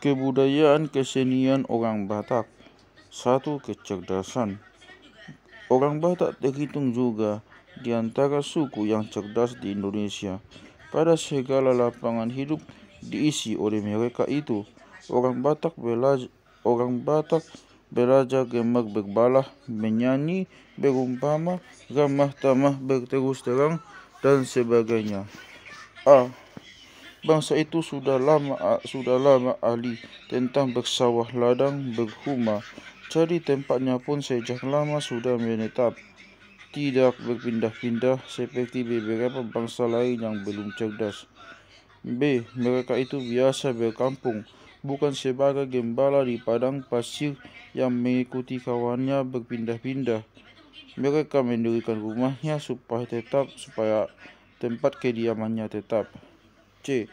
Kebudayaan kesenian orang Batak. Satu kecerdasan. Orang Batak terhitung juga di antara suku yang cerdas di Indonesia. Pada segala lapangan hidup diisi oleh mereka itu. Orang Batak belajar orang Batak belajar gemak berbalah, menyanyi, berumpama, ramah tamah, berterus terang, dan sebagainya. Ah. bangsa itu sudah lama ah, sudah lama ahli tentang bersawah ladang berhuma cari tempatnya pun sejak lama sudah menetap tidak berpindah-pindah seperti beberapa bangsa lain yang belum cerdas B. Mereka itu biasa berkampung bukan sebagai gembala di padang pasir yang mengikuti kawannya berpindah-pindah. Mereka mendirikan rumahnya supaya tetap supaya tempat kediamannya tetap. C.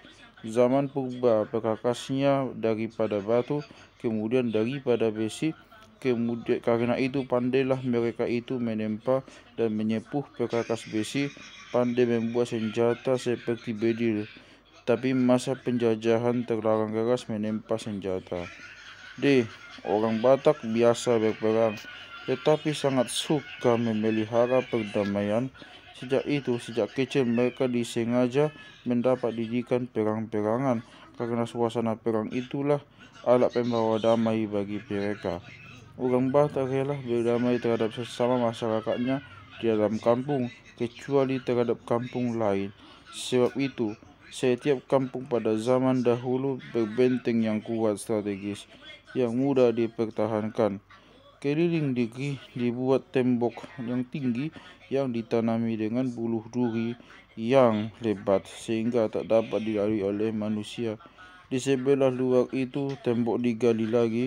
Zaman purba perkakasnya daripada batu kemudian daripada besi kemudian karena itu pandailah mereka itu menempa dan menyepuh perkakas besi pandai membuat senjata seperti bedil tapi masa penjajahan terlarang keras menempa senjata. D. Orang Batak biasa berperang, tetapi sangat suka memelihara perdamaian Sejak itu, sejak kecil mereka disengaja mendapat didikan perang-perangan kerana suasana perang itulah alat pembawa damai bagi mereka. Orang Bah tak rela berdamai terhadap sesama masyarakatnya di dalam kampung kecuali terhadap kampung lain. Sebab itu, setiap kampung pada zaman dahulu berbenteng yang kuat strategis yang mudah dipertahankan keliling diri dibuat tembok yang tinggi yang ditanami dengan buluh duri yang lebat sehingga tak dapat dilalui oleh manusia. Di sebelah luar itu tembok digali lagi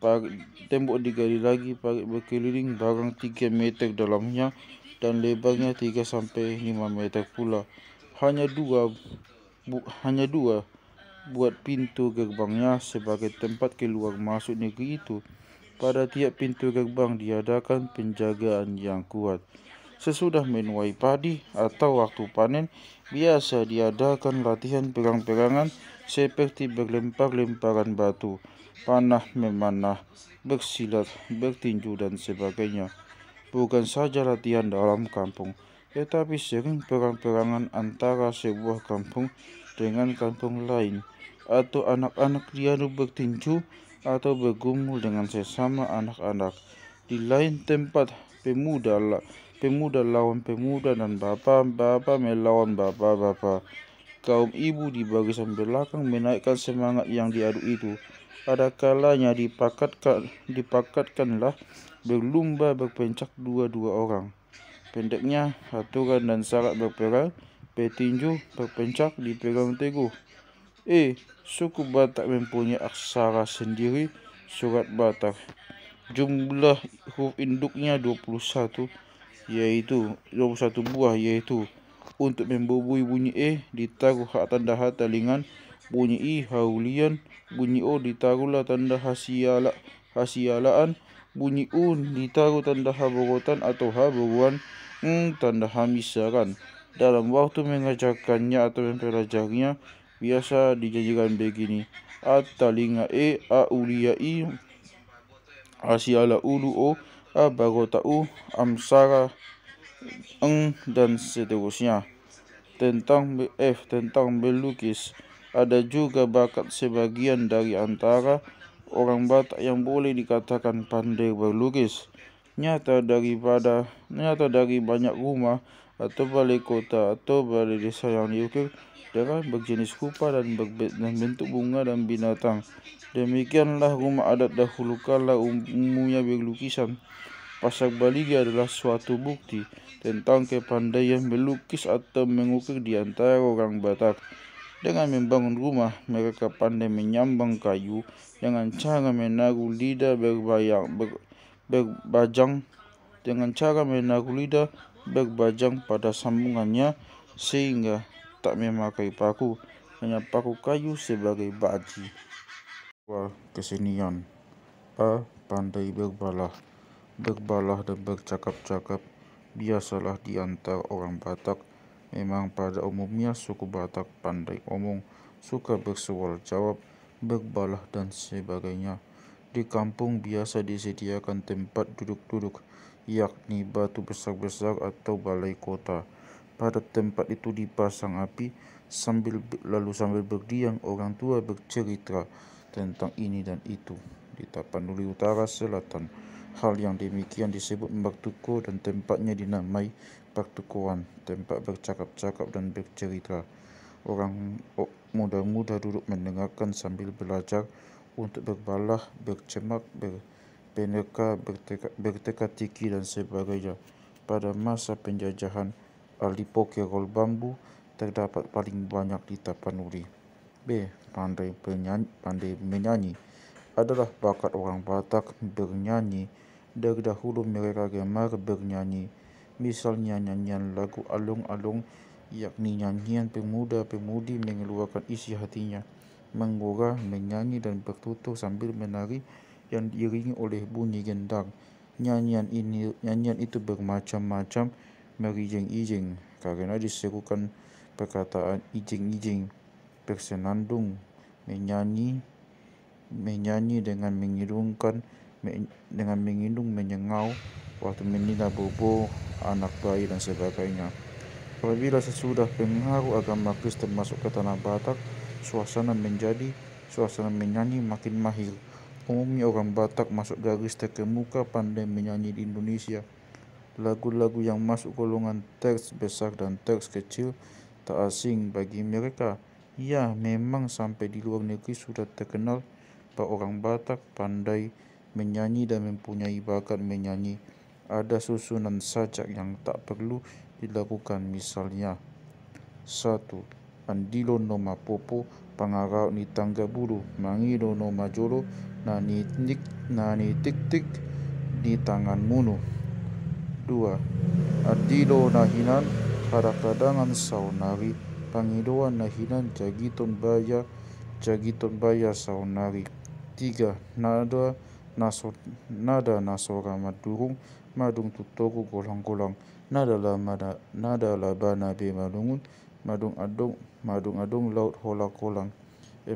parit, tembok digali lagi parit berkeliling barang 3 meter dalamnya dan lebarnya 3 sampai 5 meter pula. Hanya dua bu, hanya dua buat pintu gerbangnya sebagai tempat keluar masuk negeri itu. Pada tiap pintu gerbang diadakan penjagaan yang kuat. Sesudah menuai padi atau waktu panen, biasa diadakan latihan perang-perangan seperti berlempar-lemparan batu, panah memanah, bersilat, bertinju, dan sebagainya. Bukan saja latihan dalam kampung, tetapi sering perang-perangan antara sebuah kampung dengan kampung lain, atau anak-anak diadu bertinju atau bergumul dengan sesama anak-anak. Di lain tempat pemuda pemuda lawan pemuda dan bapak bapa melawan bapak-bapak. Kaum ibu di barisan belakang menaikkan semangat yang diadu itu. Ada kalanya dipakatkan, dipakatkanlah berlumba berpencak dua-dua orang. Pendeknya, aturan dan syarat berperang, petinju, berpencak dipegang teguh. E Suku Batak mempunyai aksara sendiri Surat Batak Jumlah huruf induknya 21 Iaitu 21 buah yaitu Untuk membubui bunyi E Ditaruh hak tanda hak talingan Bunyi I haulian Bunyi O ditaruhlah tanda hasiala, hasialaan Bunyi U ditaruh tanda haburutan atau haburuan Hmm, tanda hamisaran dalam waktu mengajarkannya atau mempelajarinya biasa dijanjikan begini atalinga e a ulia i asiala ulu o a bagota u amsara eng dan seterusnya tentang Bf, eh, tentang belukis, ada juga bakat sebagian dari antara orang Batak yang boleh dikatakan pandai berlukis. Nyata daripada nyata dari banyak rumah atau balai kota atau balai desa yang diukir ya kan berjenis kupa dan, dan bentuk bunga dan binatang demikianlah rumah adat dahulu kala umumnya berlukisan pasak baligi adalah suatu bukti tentang kepandaian melukis atau mengukir di antara orang Batak dengan membangun rumah mereka pandai menyambang kayu dengan cara menaruh lidah berbayang ber, berbajang dengan cara menaruh lidah berbajang pada sambungannya sehingga tak memakai paku, hanya paku kayu sebagai baji. Kesenian A. Pandai berbalah Berbalah dan bercakap-cakap biasalah di antara orang Batak. Memang pada umumnya suku Batak pandai omong, suka bersual jawab, berbalah dan sebagainya. Di kampung biasa disediakan tempat duduk-duduk, yakni batu besar-besar atau balai kota. pada tempat itu dipasang api sambil lalu sambil berdiam orang tua bercerita tentang ini dan itu di Tapanuli Utara Selatan. Hal yang demikian disebut Bertuko dan tempatnya dinamai Bertukuan, tempat bercakap-cakap dan bercerita. Orang muda-muda duduk mendengarkan sambil belajar untuk berbalah, bercemak, berpeneka, berteka, berteka tiki dan sebagainya. Pada masa penjajahan, Alipokerol bambu terdapat paling banyak di Tapanuli. B. Pandai, penyanyi, pandai menyanyi adalah bakat orang Batak bernyanyi. Dari dahulu mereka gemar bernyanyi, misalnya nyanyian lagu alung-alung, yakni nyanyian pemuda-pemudi mengeluarkan isi hatinya, menggora, menyanyi dan bertutur sambil menari yang diiringi oleh bunyi gendang. Nyanyian ini nyanyian itu bermacam-macam merijing-ijing karena diserukan perkataan ijing-ijing bersenandung menyanyi menyanyi dengan mengirungkan, dengan mengidung menyengau waktu menina bobo anak bayi dan sebagainya apabila sesudah pengaruh agama Kristen masuk ke tanah Batak suasana menjadi suasana menyanyi makin mahir umumnya orang Batak masuk garis terkemuka pandai menyanyi di Indonesia lagu-lagu yang masuk golongan teks besar dan teks kecil tak asing bagi mereka. Ya, memang sampai di luar negeri sudah terkenal bahwa orang Batak pandai menyanyi dan mempunyai bakat menyanyi. Ada susunan sajak yang tak perlu dilakukan misalnya. 1. Andilo no Mapopo pangarau ni tangga bulu mangido no majolo nani tik nani tik tik di tangan munu. 2. Adilo nahinan kadang-kadangan saunari pangidoan nahinan jagiton baya jagiton baya saunari. 3. Nada naso nada nasora madurung madung tutoko golang-golang nada la mada nada la bana be madungun madung adung madung adung laut hola kolang. 4.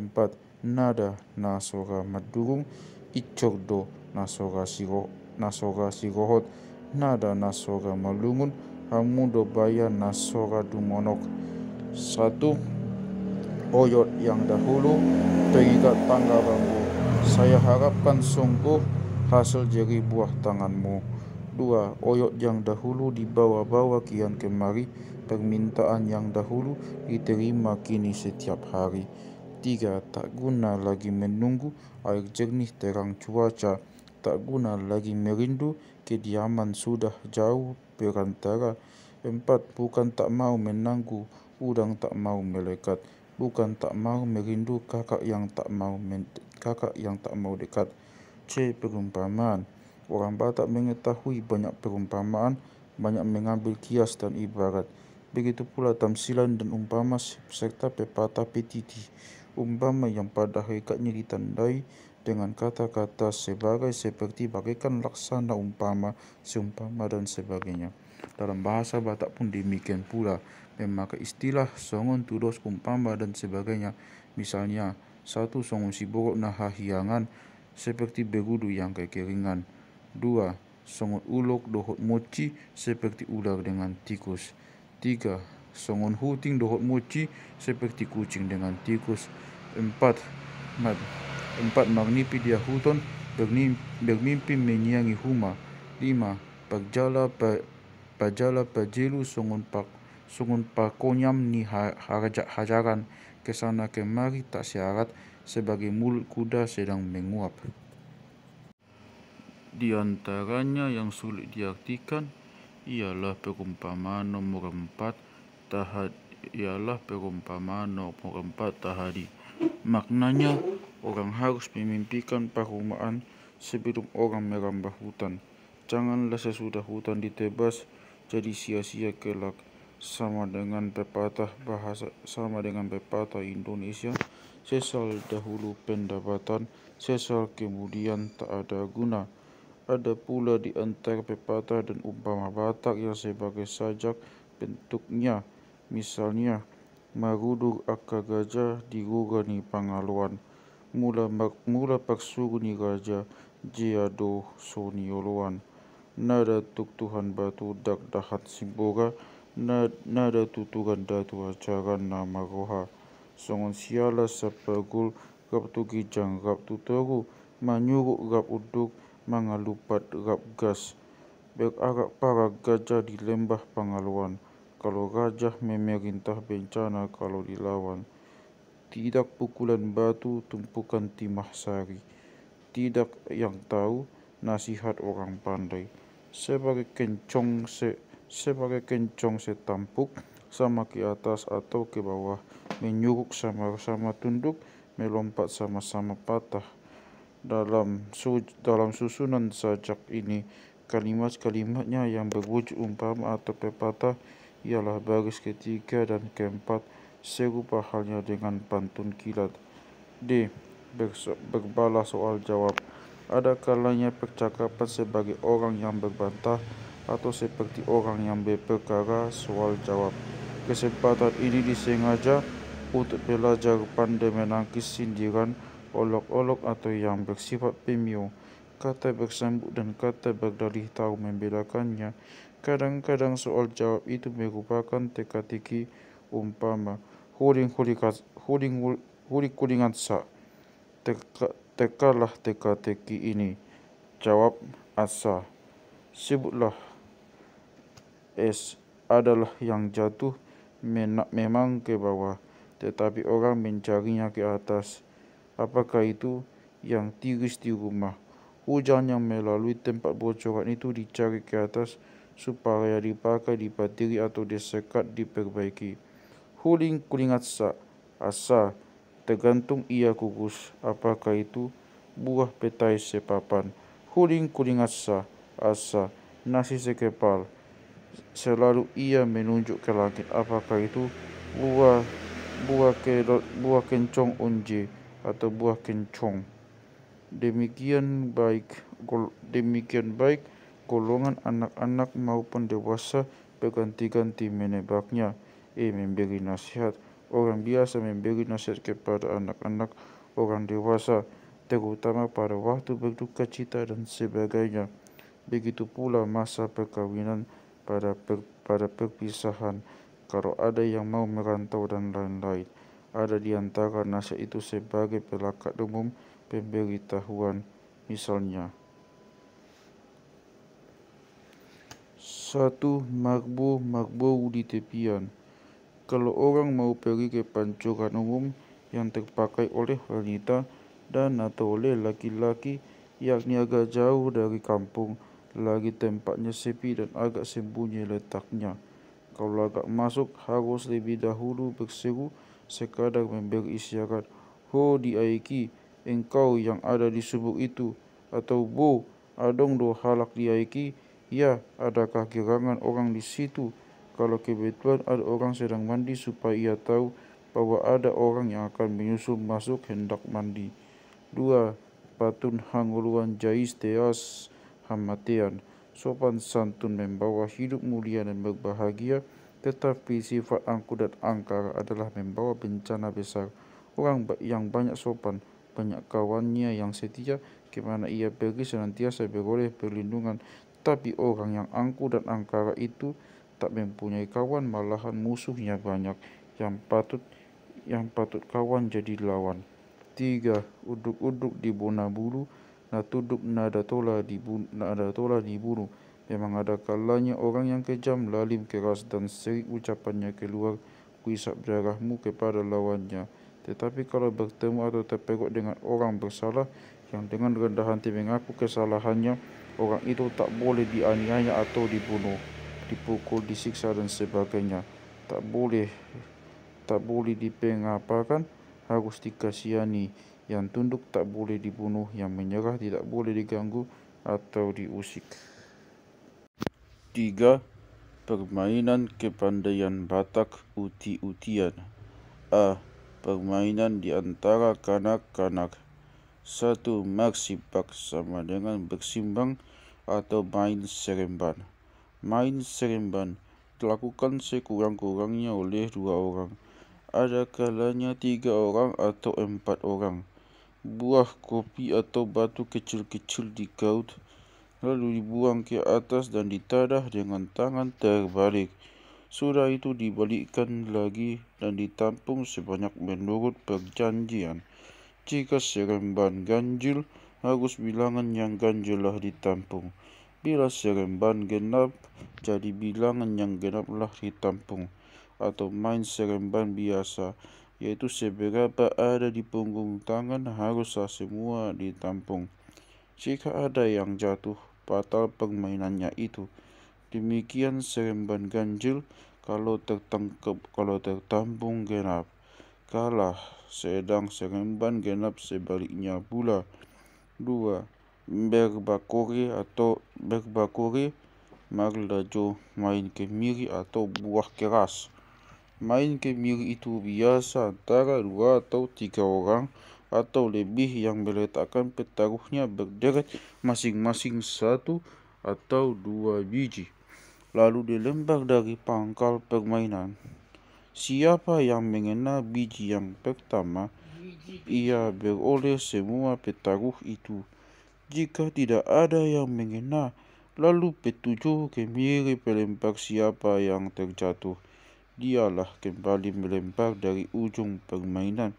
Nada nasora madurung icok do nasora sigo nasora sigohot nada nasoga malungun hamudo baya nasoga dumonok satu oyot yang dahulu terikat tangga bambu saya harapkan sungguh hasil jeri buah tanganmu dua oyot yang dahulu dibawa-bawa kian kemari permintaan yang dahulu diterima kini setiap hari tiga tak guna lagi menunggu air jernih terang cuaca tak guna lagi merindu kediaman sudah jauh berantara Empat, bukan tak mau menanggu, udang tak mau melekat. Bukan tak mau merindu kakak yang tak mau men- kakak yang tak mau dekat. C. Perumpamaan Orang Batak mengetahui banyak perumpamaan, banyak mengambil kias dan ibarat. Begitu pula tamsilan dan umpama serta pepatah petiti. Umpama yang pada hakikatnya ditandai dengan kata-kata sebagai, seperti, bagaikan, laksana, umpama, seumpama, dan sebagainya. Dalam bahasa Batak pun demikian pula, memakai istilah songon tudos umpama dan sebagainya. Misalnya, satu songon sibogok nahahiangan seperti begudu yang kekeringan. Dua, songon ulok dohot mochi seperti ular dengan tikus. Tiga, songon huting dohot mochi seperti kucing dengan tikus. Empat, mad Empat, magnipi dia hutan, bermimpi menyiangi huma. Lima, pajala berjala pajelu sungun pak sungun pakonyam ni hajaran ke sana kemari tak syarat sebagai mulut kuda sedang menguap. Di antaranya yang sulit diartikan ialah perumpamaan nomor empat tahad ialah perumpamaan nomor empat tahadi. Maknanya Orang harus memimpikan perumahan sebelum orang merambah hutan. Janganlah sesudah hutan ditebas jadi sia-sia kelak. Sama dengan pepatah bahasa sama dengan pepatah Indonesia, sesal dahulu pendapatan, sesal kemudian tak ada guna. Ada pula di antara pepatah dan umpama Batak yang sebagai sajak bentuknya. Misalnya, marudur akka gajah digugani pangaluan. mula mak mula paksu ni gaja jia do so oluan. Nada tuk Tuhan batu dak dahat simboga, nada tutukan datu ajaran nama roha. Songon siala sepagul gap tu gijang gap tu tegu, manyuruk gap uduk, mangalupat gap gas. Bek agak para gajah di lembah pangaluan, kalau gajah memerintah bencana kalau dilawan. tidak pukulan batu tumpukan timah sari, tidak yang tahu nasihat orang pandai, sebagai kencong se sebagai kencong setampuk sama ke atas atau ke bawah, menyuruk sama-sama tunduk, melompat sama-sama patah. Dalam su dalam susunan sajak ini, kalimat-kalimatnya yang berwujud umpama atau pepatah ialah baris ketiga dan keempat serupa halnya dengan pantun kilat. D. Berbalas soal jawab. Ada kalanya percakapan sebagai orang yang berbantah atau seperti orang yang berperkara soal jawab. Kesempatan ini disengaja untuk belajar pandai menangkis sindiran, olok-olok atau yang bersifat pemilu Kata bersambut dan kata berdalih tahu membedakannya. Kadang-kadang soal jawab itu merupakan teka-teki umpama huling huli kas huling huli kulingan sa teka teka lah teka teki ini jawab asa Sebutlah. es adalah yang jatuh menak memang ke bawah tetapi orang mencarinya ke atas apakah itu yang tiris di rumah hujan yang melalui tempat bocoran itu dicari ke atas supaya dipakai di bateri atau disekat diperbaiki huling kuling sa, asa tergantung ia kukus apakah itu buah petai sepapan huling kuling sa, asa nasi sekepal selalu ia menunjuk ke langit apakah itu buah buah ke buah kencong unje atau buah kencong demikian baik gol, demikian baik golongan anak-anak maupun dewasa berganti-ganti menebaknya. E. Memberi nasihat Orang biasa memberi nasihat kepada anak-anak orang dewasa Terutama pada waktu berduka cita dan sebagainya Begitu pula masa perkawinan pada, per, pada perpisahan Kalau ada yang mau merantau dan lain-lain Ada di antara nasihat itu sebagai pelakat umum pemberitahuan Misalnya satu marbu marbu di tepian kalau orang mau pergi ke pancuran umum yang terpakai oleh wanita dan atau oleh laki-laki yakni agak jauh dari kampung lagi tempatnya sepi dan agak sembunyi letaknya kalau agak masuk harus lebih dahulu berseru sekadar memberi isyarat ho di aiki engkau yang ada di subuk itu atau bo adong do halak di aiki ya adakah gerangan orang di situ kalau kebetulan ada orang sedang mandi supaya ia tahu bahwa ada orang yang akan menyusul masuk hendak mandi. 2. Patun hanguluan jais teas hamatean. Sopan santun membawa hidup mulia dan berbahagia, tetapi sifat angku dan angkara adalah membawa bencana besar. Orang yang banyak sopan, banyak kawannya yang setia, kemana ia pergi senantiasa beroleh perlindungan. Tapi orang yang angku dan angkara itu tak mempunyai kawan malahan musuhnya banyak yang patut yang patut kawan jadi lawan. Tiga, Uduk-uduk di bona bulu, na tuduk ada tola di ada tola di bulu. Memang ada kalanya orang yang kejam, lalim, keras dan serik ucapannya keluar kuisap jarahmu kepada lawannya. Tetapi kalau bertemu atau terpegok dengan orang bersalah yang dengan rendah hati mengaku kesalahannya, orang itu tak boleh dianiaya atau dibunuh. dipukul disiksa dan sebagainya tak boleh tak boleh dipengapakan harus dikasihani yang tunduk tak boleh dibunuh yang menyerah tidak boleh diganggu atau diusik 3 permainan kepandaian Batak uti-utian A. Permainan di antara kanak-kanak satu Maksipak sama dengan bersimbang atau main seremban main seremban dilakukan sekurang-kurangnya oleh dua orang. Ada kalanya tiga orang atau empat orang. Buah kopi atau batu kecil-kecil di digaut lalu dibuang ke atas dan ditadah dengan tangan terbalik. Surah itu dibalikkan lagi dan ditampung sebanyak menurut perjanjian. Jika seremban ganjil, harus bilangan yang ganjil lah ditampung. Bila seremban genap, jadi bilangan yang genaplah ditampung atau main seremban biasa, yaitu seberapa ada di punggung tangan haruslah semua ditampung. Jika ada yang jatuh, batal permainannya itu. Demikian seremban ganjil kalau tertangkap kalau tertampung genap kalah sedang seremban genap sebaliknya pula 2 berbakuri atau berbakuri marlaju main kemiri atau buah keras. Main kemiri itu biasa antara dua atau tiga orang atau lebih yang meletakkan petaruhnya berderet masing-masing satu atau dua biji. Lalu dilempar dari pangkal permainan. Siapa yang mengena biji yang pertama, ia beroleh semua petaruh itu. jika tidak ada yang mengena, lalu petuju kemiri pelempar siapa yang terjatuh. Dialah kembali melempar dari ujung permainan.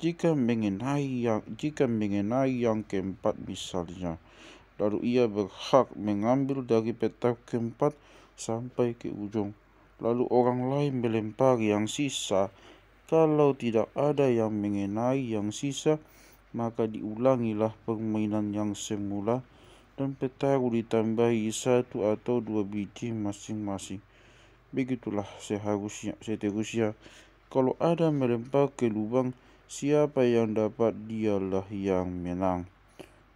Jika mengenai yang jika mengenai yang keempat misalnya, lalu ia berhak mengambil dari petak keempat sampai ke ujung. Lalu orang lain melempar yang sisa. Kalau tidak ada yang mengenai yang sisa, maka diulangilah permainan yang semula dan petaru ditambahi satu atau dua biji masing-masing. Begitulah seharusnya seterusnya. Kalau ada melempar ke lubang, siapa yang dapat dialah yang menang.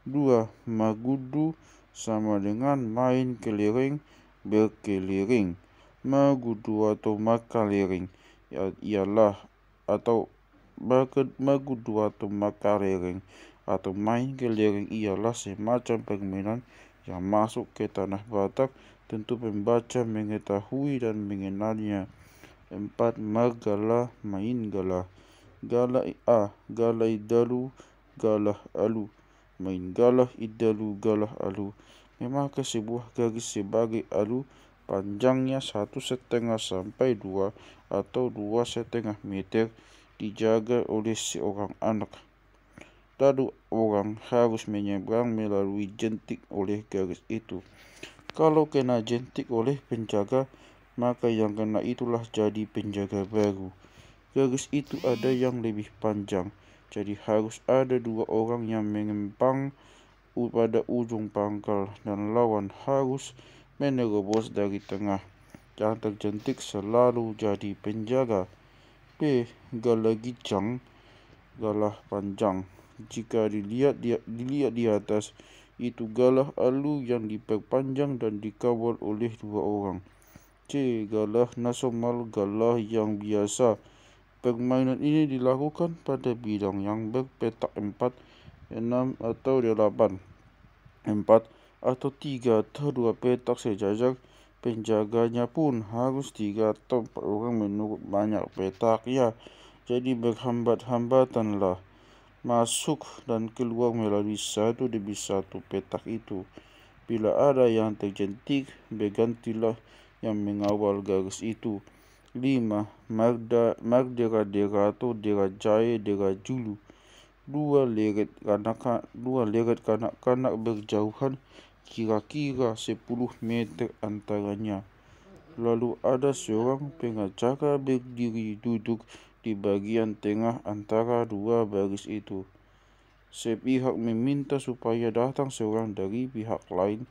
Dua Magudu sama dengan main keliring berkeliling. Magudu atau makalering ya, ialah atau bakat tu atau makarering atau main keliling ialah semacam permainan yang masuk ke tanah Batak tentu pembaca mengetahui dan mengenalnya. Empat magala main gala. Gala a, gala idalu, gala alu. Main gala idalu, gala alu. Memang ke sebuah garis sebagai alu panjangnya satu setengah sampai dua atau dua setengah meter. dijaga oleh seorang anak. Lalu orang harus menyeberang melalui jentik oleh garis itu. Kalau kena jentik oleh penjaga, maka yang kena itulah jadi penjaga baru. Garis itu ada yang lebih panjang, jadi harus ada dua orang yang mengempang pada ujung pangkal dan lawan harus menerobos dari tengah. Yang terjentik selalu jadi penjaga. Eh, Galah lagi galah panjang. Jika dilihat di, dilihat di atas, itu galah alu yang diperpanjang dan dikawal oleh dua orang. C. Galah nasomal galah yang biasa. Permainan ini dilakukan pada bidang yang berpetak 4, 6 atau 8. 4 atau 3 atau 2 petak sejajar penjaganya pun harus tiga atau empat orang menurut banyak petak ya. Jadi berhambat-hambatanlah masuk dan keluar melalui satu demi satu petak itu. Bila ada yang terjentik, bergantilah yang mengawal garis itu. lima Magda, Magdera Dera atau Dera Jaya Dera Julu. Dua leret kanak-kanak berjauhan kira-kira 10 meter antaranya. Lalu ada seorang pengacara berdiri duduk di bagian tengah antara dua baris itu. Sepihak meminta supaya datang seorang dari pihak lain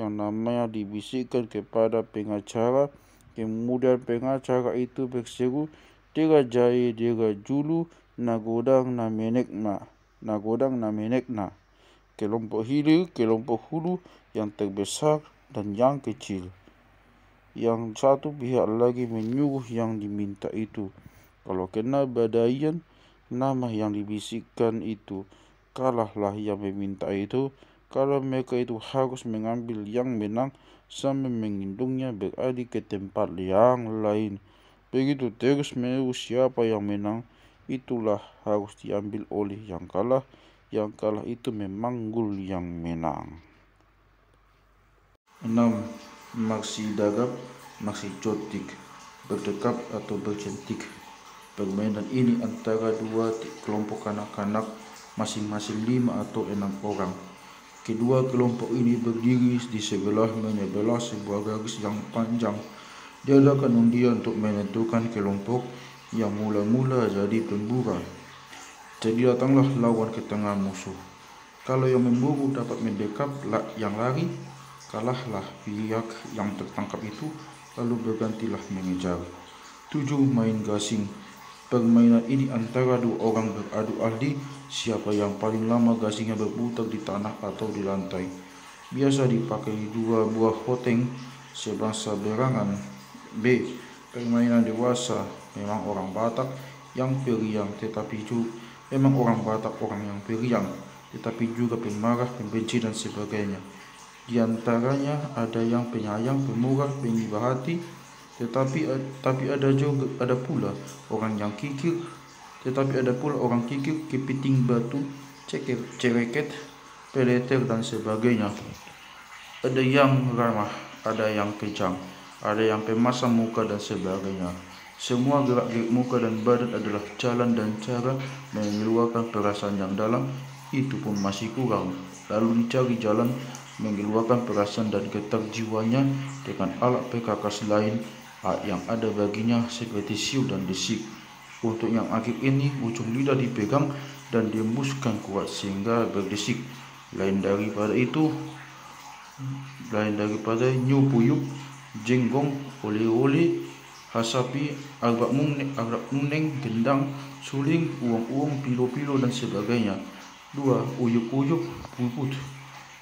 yang namanya dibisikkan kepada pengacara. Kemudian pengacara itu berseru, Tiga jaya, tiga julu, nagodang namenekna. Nagodang namenekna kelompok hilir, kelompok hulu yang terbesar dan yang kecil. Yang satu pihak lagi menyuruh yang diminta itu. Kalau kena badayan nama yang dibisikkan itu, kalahlah yang meminta itu, kalau mereka itu harus mengambil yang menang sambil mengindungnya beralih ke tempat yang lain. Begitu terus menerus siapa yang menang, itulah harus diambil oleh yang kalah yang kalah itu memanggul yang menang. 6. Maksi dagap, maksi cotik, berdekap atau bercentik. Permainan ini antara dua kelompok kanak-kanak masing-masing lima atau enam orang. Kedua kelompok ini berdiri di sebelah menyebelah sebuah garis yang panjang. Diadakan undian untuk menentukan kelompok yang mula-mula jadi pembuka. Jadi datanglah lawan ke tengah musuh. Kalau yang memburu dapat mendekap yang lari, kalahlah pihak yang tertangkap itu, lalu bergantilah mengejar. 7. Main gasing Permainan ini antara dua orang beradu ahli siapa yang paling lama gasingnya berputar di tanah atau di lantai. Biasa dipakai dua buah poteng sebangsa berangan. B. Permainan dewasa memang orang Batak yang periang tetapi cukup Memang orang Batak orang yang periang, tetapi juga pemarah, pembenci dan sebagainya. Di antaranya ada yang penyayang, pemurah, penyibah hati, tetapi eh, tapi ada juga ada pula orang yang kikir, tetapi ada pula orang kikir, kepiting batu, ceker, cereket, peleter dan sebagainya. Ada yang ramah, ada yang kejam, ada yang pemasang muka dan sebagainya. Semua gerak-gerik muka dan badan adalah jalan dan cara mengeluarkan perasaan yang dalam, itu pun masih kurang. Lalu dicari jalan mengeluarkan perasaan dan getar jiwanya dengan alat perkakas lain ah, yang ada baginya seperti siu dan desik. Untuk yang akhir ini, ujung lidah dipegang dan diembuskan kuat sehingga berdesik. Lain daripada itu, lain daripada nyupuyuk, jenggong, oleh-oleh, hasapi, agak muning, agak muning, gendang, suling, uang-uang, pilo-pilo dan sebagainya. Dua, Uyuk-uyuk, puput.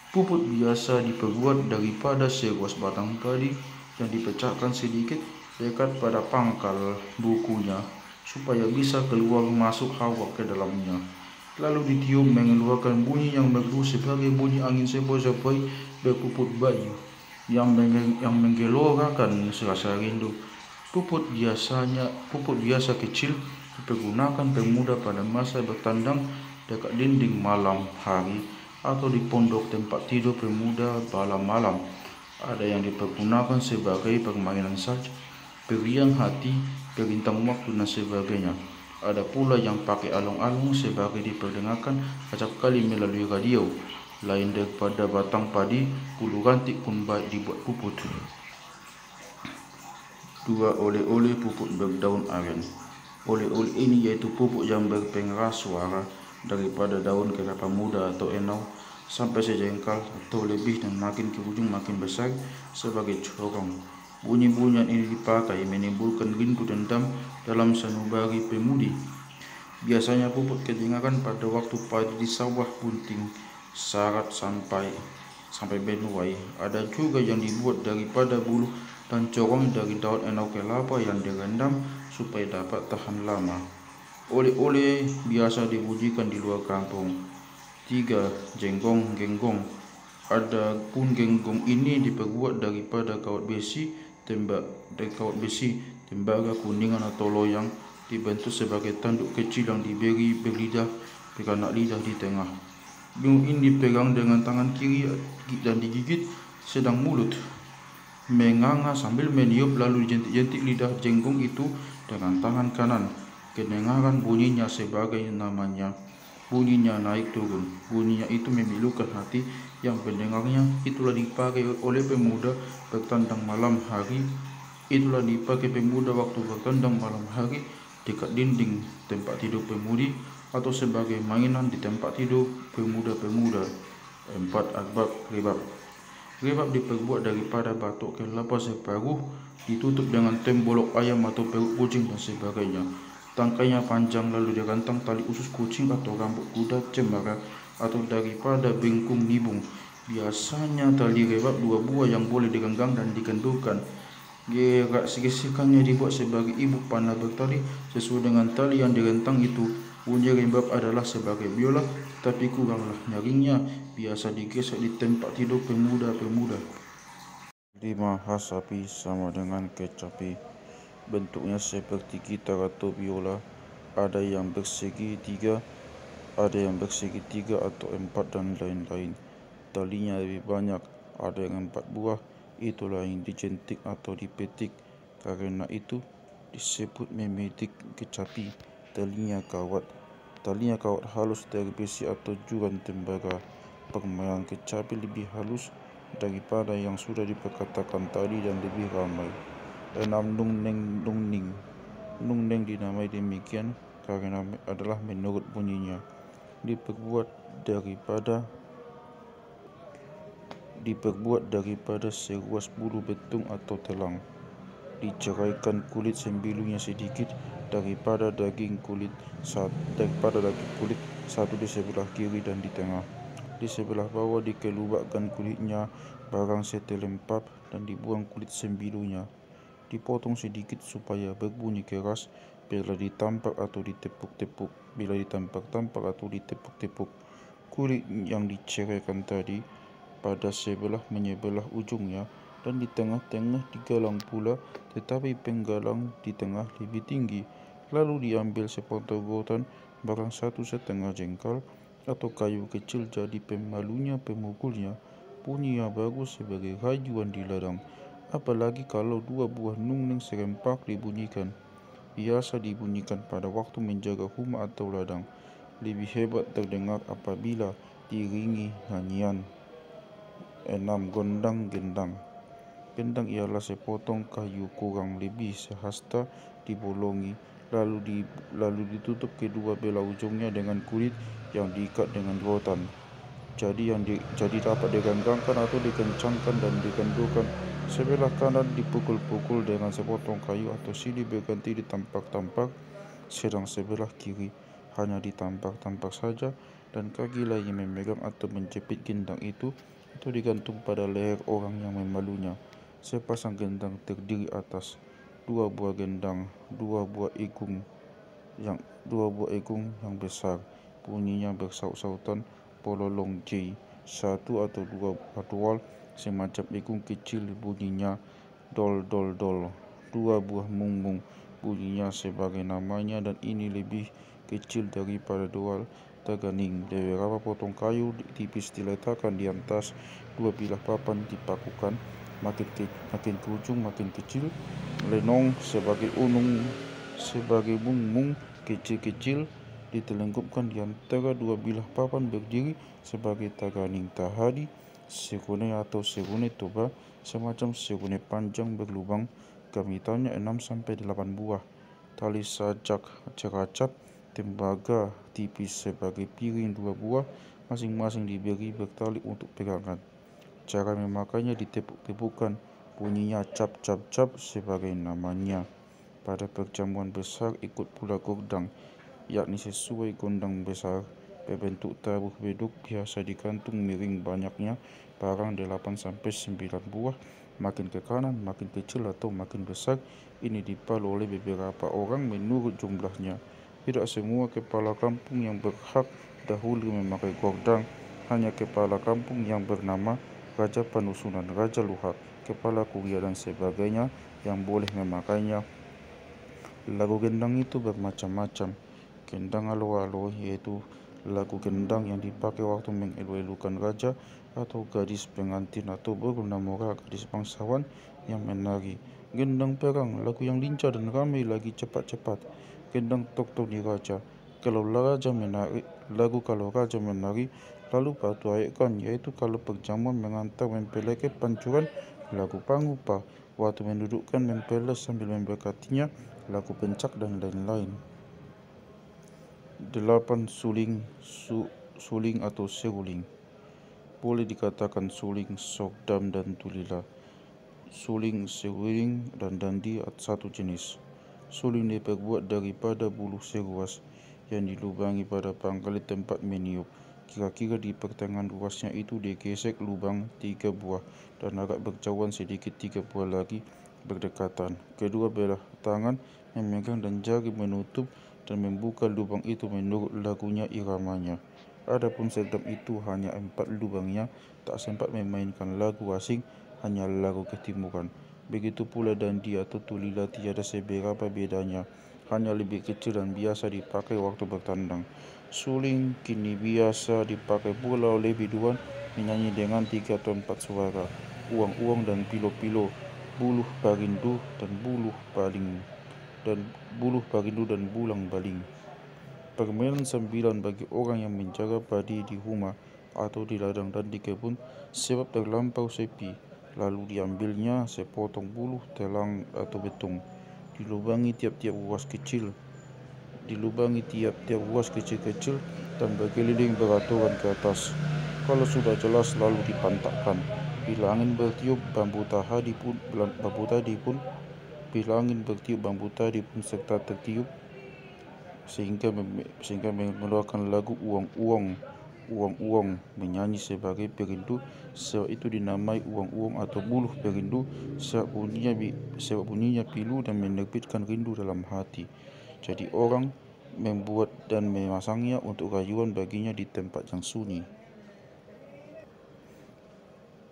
Puput biasa diperbuat daripada seruas batang padi yang dipecahkan sedikit dekat pada pangkal bukunya supaya bisa keluar masuk hawa ke dalamnya. Lalu ditiup mengeluarkan bunyi yang merdu sebagai bunyi angin sepoi-sepoi puput bayu yang, menggelorakan serasa rindu. Puput biasanya puput biasa kecil dipergunakan pemuda pada masa bertandang dekat dinding malam hari atau di pondok tempat tidur pemuda malam malam. Ada yang dipergunakan sebagai permainan saja, pilihan hati, perintang waktu dan sebagainya. Ada pula yang pakai alung-alung sebagai diperdengarkan acap kali melalui radio. Lain daripada batang padi, bulu rantik pun baik dibuat puput dua oleh-oleh pupuk berdaun aren. Oleh-oleh ini yaitu pupuk yang berpengeras suara daripada daun kelapa muda atau enau sampai sejengkal atau lebih dan makin ke ujung makin besar sebagai corong. Bunyi-bunyian ini dipakai menimbulkan rindu dendam dalam sanubari pemudi. Biasanya pupuk kedengaran pada waktu padi di sawah bunting, syarat sampai sampai benuai. Ada juga yang dibuat daripada bulu dan corong dari daun enau kelapa yang direndam supaya dapat tahan lama. Oleh-oleh biasa dibujikan di luar kampung. 3. Jenggong-genggong pun genggong ini diperbuat daripada kawat besi tembak dari kawat besi tembaga kuningan atau loyang dibentuk sebagai tanduk kecil yang diberi berlidah beranak lidah di tengah. Genggong ini dipegang dengan tangan kiri dan digigit sedang mulut menganga sambil meniup lalu jentik-jentik lidah jenggung itu dengan tangan kanan. Kedengaran bunyinya sebagai namanya. Bunyinya naik turun. Bunyinya itu memilukan hati yang pendengarnya. Itulah dipakai oleh pemuda bertandang malam hari. Itulah dipakai pemuda waktu bertandang malam hari dekat dinding tempat tidur pemudi atau sebagai mainan di tempat tidur pemuda-pemuda. Empat akbab ribab. Rebab diperbuat daripada batuk kelapa separuh, ditutup dengan tembolok ayam atau perut kucing dan sebagainya. Tangkainya panjang lalu dirantang tali usus kucing atau rambut kuda cemara atau daripada bengkung nibung. Biasanya tali rebab dua buah yang boleh digenggam dan digendurkan. Gerak segesekannya dibuat sebagai ibu panah bertali sesuai dengan tali yang digentang itu. Bunyi rembab adalah sebagai biola tapi kuranglah nyaringnya biasa digesek di tempat tidur pemuda-pemuda. Lima khas api sama dengan kecapi. Bentuknya seperti gitar atau biola. Ada yang bersegi tiga, ada yang bersegi tiga atau empat dan lain-lain. Talinya lebih banyak, ada yang empat buah. Itulah yang dijentik atau dipetik. Karena itu disebut memetik kecapi telinga kawat. Telinga kawat halus dari besi atau juran tembaga. Permainan kecapi lebih halus daripada yang sudah diperkatakan tadi dan lebih ramai. Enam nung neng nung ning. Nung neng dinamai demikian kerana adalah menurut bunyinya. Diperbuat daripada diperbuat daripada seruas bulu betung atau telang. diceraikan kulit sembilunya sedikit daripada daging kulit satu, daripada daging kulit satu di sebelah kiri dan di tengah. Di sebelah bawah dikelubakkan kulitnya barang setelempap dan dibuang kulit sembilunya. Dipotong sedikit supaya berbunyi keras bila ditampak atau ditepuk-tepuk. Bila ditampak-tampak atau ditepuk-tepuk. Kulit yang diceraikan tadi pada sebelah menyebelah ujungnya dan di tengah-tengah digalang pula, tetapi penggalang di tengah lebih tinggi. Lalu diambil sepotong botan barang satu setengah jengkal atau kayu kecil jadi pemalunya pemukulnya. Bunyi yang bagus sebagai rayuan di ladang, apalagi kalau dua buah nungneng serempak dibunyikan. Biasa dibunyikan pada waktu menjaga rumah atau ladang. Lebih hebat terdengar apabila diringi nyanyian. 6. Gondang-gendang Pedang ialah sepotong kayu kurang lebih sehasta dibolongi lalu di, lalu ditutup kedua belah ujungnya dengan kulit yang diikat dengan rotan. Jadi yang di, jadi dapat diganggangkan atau dikencangkan dan digendukan. Sebelah kanan dipukul-pukul dengan sepotong kayu atau sili berganti ditampak-tampak, sedang sebelah kiri hanya ditampak-tampak saja dan kaki lain memegang atau menjepit gendang itu atau digantung pada leher orang yang memalunya. Sepasang gendang terdiri atas dua buah gendang, dua buah igung yang dua buah igung yang besar, bunyinya bersaut-sautan pololong J. Satu atau dua patwal semacam igung kecil bunyinya dol dol dol. Dua buah mungmung bunyinya sebagai namanya dan ini lebih kecil daripada dual Teganing Beberapa potong kayu tipis diletakkan di atas dua bilah papan dipakukan makin ke, makin ke ujung makin kecil lenong sebagai unung sebagai bungmung kecil-kecil ditelengkupkan di antara dua bilah papan berdiri sebagai taganing tahadi sekune atau sekune toba semacam sekune panjang berlubang kemitalnya 6 sampai 8 buah tali sajak ceracap tembaga tipis sebagai piring dua buah masing-masing diberi bertali untuk pegangan Cara memakannya ditipu-tipukan. Bunyinya cap-cap-cap sebagai namanya. Pada perjamuan besar ikut pula gondang yakni sesuai gondang besar. Berbentuk tabuh beduk biasa digantung miring banyaknya barang 8-9 buah makin ke kanan, makin kecil atau makin besar ini dipalu oleh beberapa orang menurut jumlahnya. Tidak semua kepala kampung yang berhak dahulu memakai gondang hanya kepala kampung yang bernama raja penusunan, raja luhak, kepala kuya dan sebagainya yang boleh memakainya. Lagu gendang itu bermacam-macam. Gendang alo-alo yaitu lagu gendang yang dipakai waktu mengelu-elukan raja atau gadis pengantin atau berguna murah gadis bangsawan yang menari. Gendang perang, lagu yang lincah dan ramai lagi cepat-cepat. Gendang tok-tok di raja. Kalau raja menari, lagu kalau raja menari lalu batu aikon yaitu kalau perjamuan mengantar mempelai ke pancuran lagu pangupa waktu mendudukkan mempelai sambil memberkatinya lagu pencak dan lain-lain delapan suling su, suling atau seruling boleh dikatakan suling sokdam dan tulila suling seruling dan dandi satu jenis suling diperbuat daripada bulu seruas yang dilubangi pada pangkal tempat meniup kira-kira di pertengahan ruasnya itu digesek lubang tiga buah dan agak berjauhan sedikit tiga buah lagi berdekatan. Kedua belah tangan memegang dan jari menutup dan membuka lubang itu menurut lagunya iramanya. Adapun sedap itu hanya empat lubangnya, tak sempat memainkan lagu asing, hanya lagu ketimuran. Begitu pula dan dia tutulila tiada seberapa bedanya, hanya lebih kecil dan biasa dipakai waktu bertandang. Suling kini biasa dipakai pula oleh biduan menyanyi dengan tiga atau empat suara, uang-uang dan pilo-pilo, buluh barindu dan buluh baling, dan buluh barindu dan bulang baling. Permainan sembilan bagi orang yang menjaga padi di rumah atau di ladang dan di kebun sebab terlampau sepi, lalu diambilnya sepotong buluh telang atau betung, dilubangi tiap-tiap uas kecil, dilubangi tiap-tiap ruas kecil-kecil dan berkeliling beraturan ke atas. Kalau sudah jelas lalu dipantakkan. Bila angin bertiup bambu tadi pun bambu tadi pun bila angin bertiup bambu tadi pun serta tertiup sehingga sehingga mengeluarkan lagu uang-uang uang-uang menyanyi sebagai perindu sebab itu dinamai uang-uang atau buluh perindu sebab bunyinya sebab bunyinya pilu dan menerbitkan rindu dalam hati jadi orang membuat dan memasangnya untuk rayuan baginya di tempat yang sunyi.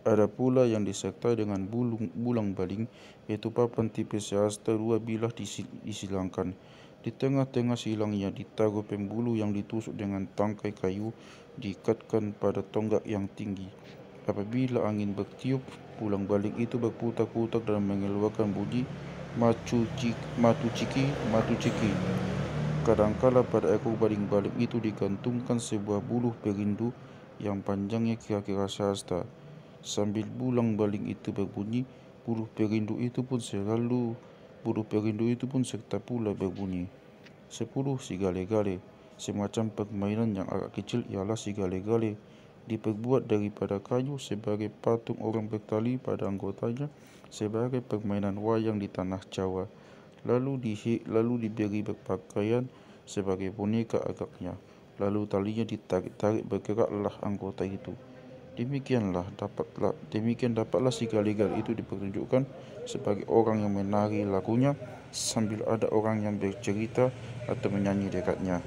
Ada pula yang disertai dengan bulung, bulang baling, yaitu papan tipis yang dua bilah disilangkan. Di tengah-tengah silangnya ditaruh pembulu yang ditusuk dengan tangkai kayu, diikatkan pada tonggak yang tinggi. Apabila angin bertiup, pulang balik itu berputar-putar dan mengeluarkan bunyi macu ciki, matu ciki, matu ciki. Kadangkala pada ekor baling-baling itu digantungkan sebuah buluh perindu yang panjangnya kira-kira sehasta. Sambil bulang baling itu berbunyi, buluh perindu itu pun selalu buluh perindu itu pun serta pula berbunyi. Sepuluh si gale-gale, semacam permainan yang agak kecil ialah si gale-gale diperbuat daripada kayu sebagai patung orang bertali pada anggotanya sebagai permainan wayang di tanah Jawa. lalu di lalu diberi pakaian sebagai boneka agaknya lalu talinya ditarik-tarik bergeraklah anggota itu demikianlah dapatlah demikian dapatlah si galigal itu dipertunjukkan sebagai orang yang menari lagunya sambil ada orang yang bercerita atau menyanyi dekatnya